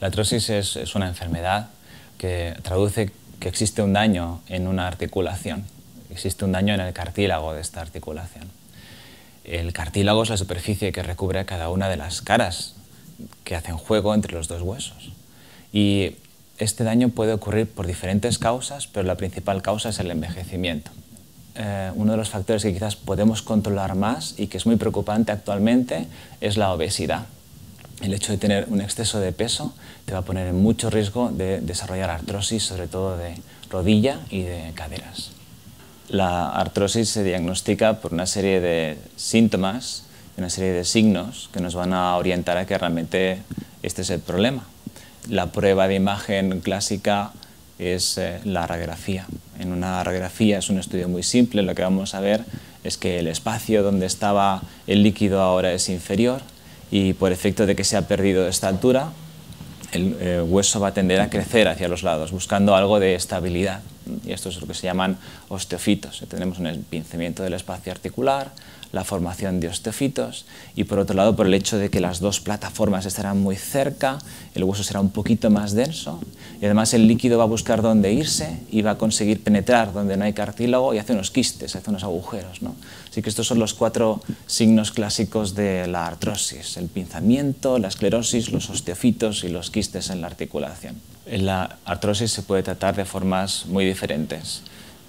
La artrosis es, una enfermedad que traduce que existe un daño en una articulación, existe un daño en el cartílago de esta articulación. El cartílago es la superficie que recubre cada una de las caras que hacen juego entre los dos huesos. Y este daño puede ocurrir por diferentes causas, pero la principal causa es el envejecimiento. Eh, uno de los factores que quizás podemos controlar más y que es muy preocupante actualmente es la obesidad el hecho de tener un exceso de peso te va a poner en mucho riesgo de desarrollar artrosis, sobre todo de rodilla y de caderas. La artrosis se diagnostica por una serie de síntomas, una serie de signos que nos van a orientar a que realmente este es el problema. La prueba de imagen clásica es eh, la radiografía. En una radiografía es un estudio muy simple, lo que vamos a ver es que el espacio donde estaba el líquido ahora es inferior, y por efecto de que se ha perdido esta altura, el eh, hueso va a tender a crecer hacia los lados, buscando algo de estabilidad y esto es lo que se llaman osteofitos. ...tenemos un pinzamiento del espacio articular, la formación de osteofitos y por otro lado por el hecho de que las dos plataformas estarán muy cerca, el hueso será un poquito más denso y además el líquido va a buscar dónde irse y va a conseguir penetrar donde no hay cartílago y hace unos quistes, hace unos agujeros. ¿no? Así que estos son los cuatro signos clásicos de la artrosis, el pinzamiento, la esclerosis, los osteofitos y los quistes en la articulación. ...en La artrosis se puede tratar de formas muy diferentes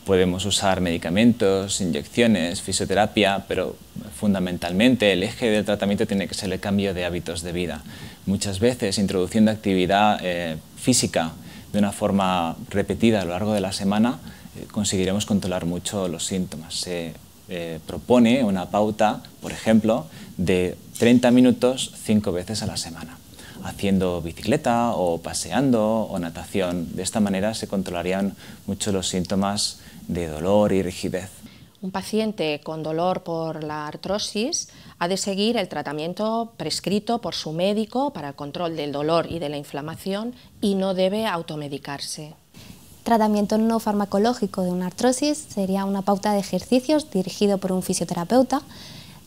Podemos usar medicamentos, inyecciones, fisioterapia, pero fundamentalmente el eje del tratamiento tiene que ser el cambio de hábitos de vida. Muchas veces introduciendo actividad eh, física de una forma repetida a lo largo de la semana eh, conseguiremos controlar mucho los síntomas. Se eh, propone una pauta, por ejemplo, de 30 minutos cinco veces a la semana haciendo bicicleta o paseando o natación. De esta manera se controlarían muchos los síntomas de dolor y rigidez. Un paciente con dolor por la artrosis ha de seguir el tratamiento prescrito por su médico para el control del dolor y de la inflamación y no debe automedicarse. Tratamiento no farmacológico de una artrosis sería una pauta de ejercicios dirigido por un fisioterapeuta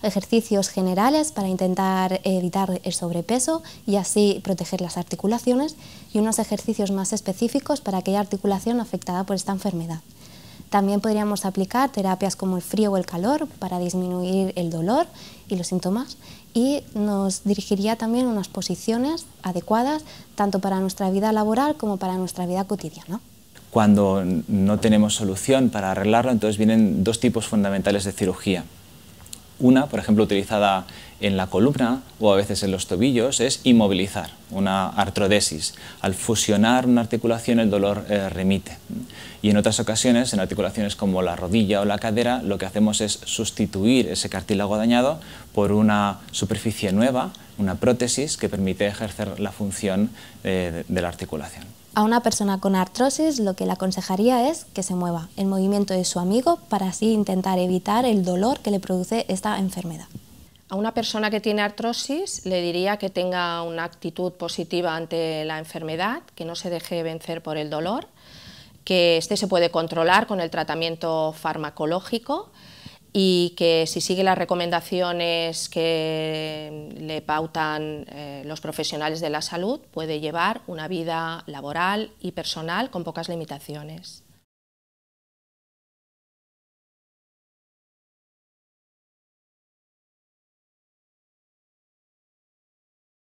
ejercicios generales para intentar evitar el sobrepeso y así proteger las articulaciones y unos ejercicios más específicos para aquella articulación afectada por esta enfermedad. También podríamos aplicar terapias como el frío o el calor para disminuir el dolor y los síntomas y nos dirigiría también unas posiciones adecuadas tanto para nuestra vida laboral como para nuestra vida cotidiana. Cuando no tenemos solución para arreglarlo, entonces vienen dos tipos fundamentales de cirugía. Una, por ejemplo, utilizada en la columna o a veces en los tobillos es inmovilizar, una artrodesis. Al fusionar una articulación el dolor eh, remite. Y en otras ocasiones, en articulaciones como la rodilla o la cadera, lo que hacemos es sustituir ese cartílago dañado por una superficie nueva, una prótesis que permite ejercer la función eh, de la articulación. A una persona con artrosis lo que le aconsejaría es que se mueva el movimiento de su amigo para así intentar evitar el dolor que le produce esta enfermedad. A una persona que tiene artrosis le diría que tenga una actitud positiva ante la enfermedad, que no se deje vencer por el dolor, que este se puede controlar con el tratamiento farmacológico y que si sigue las recomendaciones que le pautan eh, los profesionales de la salud puede llevar una vida laboral y personal con pocas limitaciones.